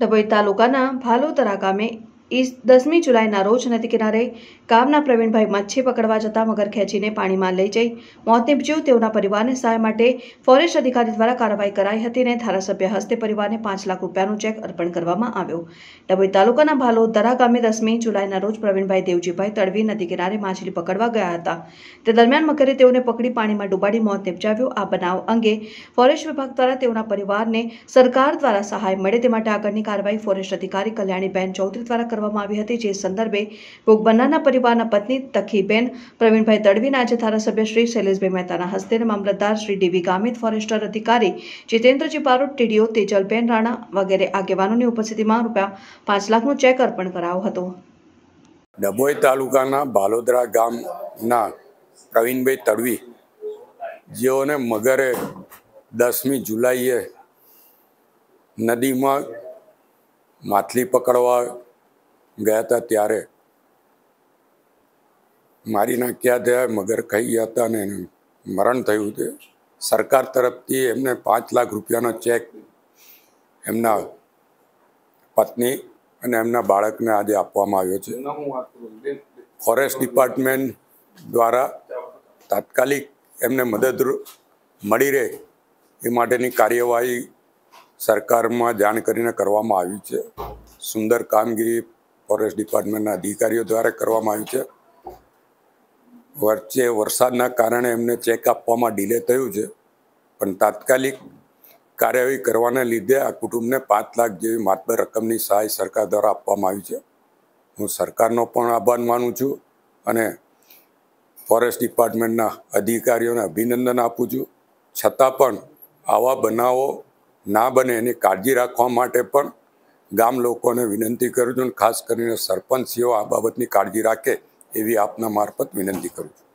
ડભોઈ તાલુકાના ભાલોતરા ગામે ઈસ દસમી જુલાઈના રોજ નદી કિનારે ગામના પ્રવીણભાઈ મચ્છી પકડવા જતા મગર ખેંચીને પાણીમાં લઈ જઈ મોત નીપજ્યું તેઓના પરિવારને સહાય માટે ફોરેસ્ટ અધિકારી દ્વારા કાર્યવાહી કરાઈ હતી અને ધારાસભ્ય હસ્તે પરિવારને પાંચ લાખ રૂપિયાનું ચેક અર્પણ કરવામાં આવ્યો ડભોઈ તાલુકાના ભાલોદરા ગામે દસમી જુલાઈના રોજ પ્રવીણભાઈ દેવજીભાઈ તળવી નદી કિનારે માછલી પકડવા ગયા હતા તે દરમિયાન મગરે તેઓને પકડી પાણીમાં ડૂબાડી મોત નિપજાવ્યું આ બનાવ અંગે ફોરેસ્ટ વિભાગ દ્વારા તેઓના પરિવારને સરકાર દ્વારા સહાય મળે તે માટે આગળની કાર્યવાહી ફોરેસ્ટ અધિકારી કલ્યાણીબેન ચૌધરી દ્વારા કરવામાં આવી હતી જે સંદર્ભે ભોગ બન્નારના પરિવારના પત્ની તખીબેન પ્રવીણભાઈ તડવીને આજે ધારાસભ્ય શ્રી શૈલેષભાઈ મહેતાના હસ્તે મામલતદાર શ્રી ડીવી ગામિત ફોરેસ્ટર અધિકારી જીતેન્દ્રજી બારોટ ટીડીઓ તેજલબેન રાણા વગેરે આગેવાનોની ઉપસ્થિતિમાં રૂપિયા પાંચ લાખનો ચેક અર્પણ કરાયો હતો ડભોઈ તાલુકાના ભાલોદરા ગામના પ્રવીણભાઈ તડવી જેઓને મગરે દસમી જુલાઈએ નદીમાં માછલી પકડવા ગયા હતા ત્યારે મારી નાખ્યા થયા મગર ખાઈ ગયા હતા અને મરણ થયું છે સરકાર તરફથી એમને પાંચ લાખ રૂપિયાનો ચેક એમના પત્ની અને એમના બાળકને આજે આપવામાં આવ્યો છે ફોરેસ્ટ ડિપાર્ટમેન્ટ દ્વારા તાત્કાલિક એમને મદદ મળી રહે એ માટેની કાર્યવાહી સરકારમાં જાણ કરીને કરવામાં આવી છે સુંદર કામગીરી ફોરેસ્ટ ડિપાર્ટમેન્ટના અધિકારીઓ દ્વારા કરવામાં આવ્યું છે વચ્ચે વરસાદના કારણે એમને ચેક આપવામાં ડિલે થયું છે પણ તાત્કાલિક કાર્યવાહી કરવાને લીધે આ કુટુંબને પાંચ લાખ જેવી માતબર રકમની સહાય સરકાર દ્વારા આપવામાં આવી છે હું સરકારનો પણ આભાર માનું છું અને ફોરેસ્ટ ડિપાર્ટમેન્ટના અધિકારીઓને અભિનંદન આપું છું છતાં પણ આવા બનાવો ના બને એની કાળજી રાખવા માટે પણ ગામ લોકોને વિનંતી કરું છું અને ખાસ કરીને સરપંચીઓ આ બાબતની કાળજી રાખે એવી આપના મારફત વિનંતી કરું છું